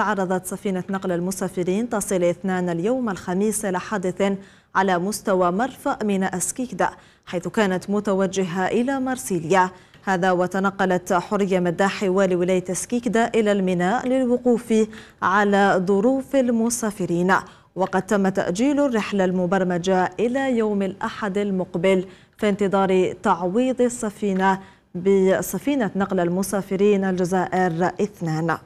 تعرضت سفينة نقل المسافرين تصل اثنان اليوم الخميس حادث على مستوى مرفأ ميناء سكيكدا حيث كانت متوجهة إلى مرسيليا هذا وتنقلت حرية مداحي والي ولاية سكيكدا إلى الميناء للوقوف على ظروف المسافرين وقد تم تأجيل الرحلة المبرمجة إلى يوم الأحد المقبل في انتظار تعويض السفينة بسفينة نقل المسافرين الجزائر اثنان